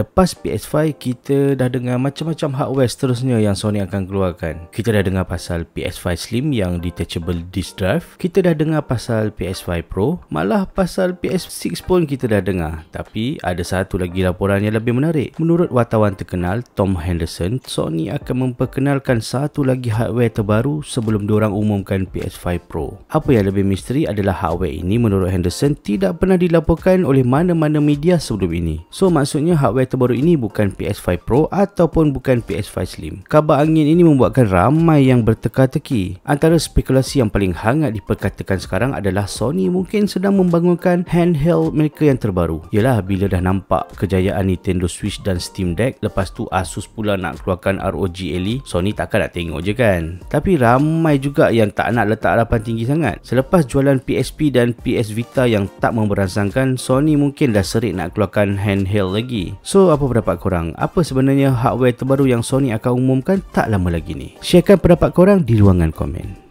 Lepas PS5, kita dah dengar macam-macam hardware seterusnya yang Sony akan keluarkan. Kita dah dengar pasal PS5 Slim yang detachable disk drive. Kita dah dengar pasal PS5 Pro. Malah pasal PS6 pun kita dah dengar. Tapi ada satu lagi laporan yang lebih menarik. Menurut wartawan terkenal Tom Henderson, Sony akan memperkenalkan satu lagi hardware terbaru sebelum diorang umumkan PS5 Pro. Apa yang lebih misteri adalah hardware ini menurut Henderson tidak pernah dilaporkan oleh mana-mana media sebelum ini. So maksudnya hardware terbaru ini bukan PS5 Pro ataupun bukan PS5 Slim. Kabar angin ini membuatkan ramai yang berteka-teki. Antara spekulasi yang paling hangat diperkatakan sekarang adalah Sony mungkin sedang membangunkan handheld mereka yang terbaru. Yalah bila dah nampak kejayaan Nintendo Switch dan Steam Deck, lepas tu Asus pula nak keluarkan ROG Ally, Sony takkan nak tengok je kan. Tapi ramai juga yang tak nak letak harapan tinggi sangat. Selepas jualan PSP dan PS Vita yang tak memberansangkan, Sony mungkin dah serik nak keluarkan handheld lagi. So apa pendapat korang? Apa sebenarnya hardware terbaru yang Sony akan umumkan tak lama lagi ni? Sharekan pendapat korang di ruangan komen.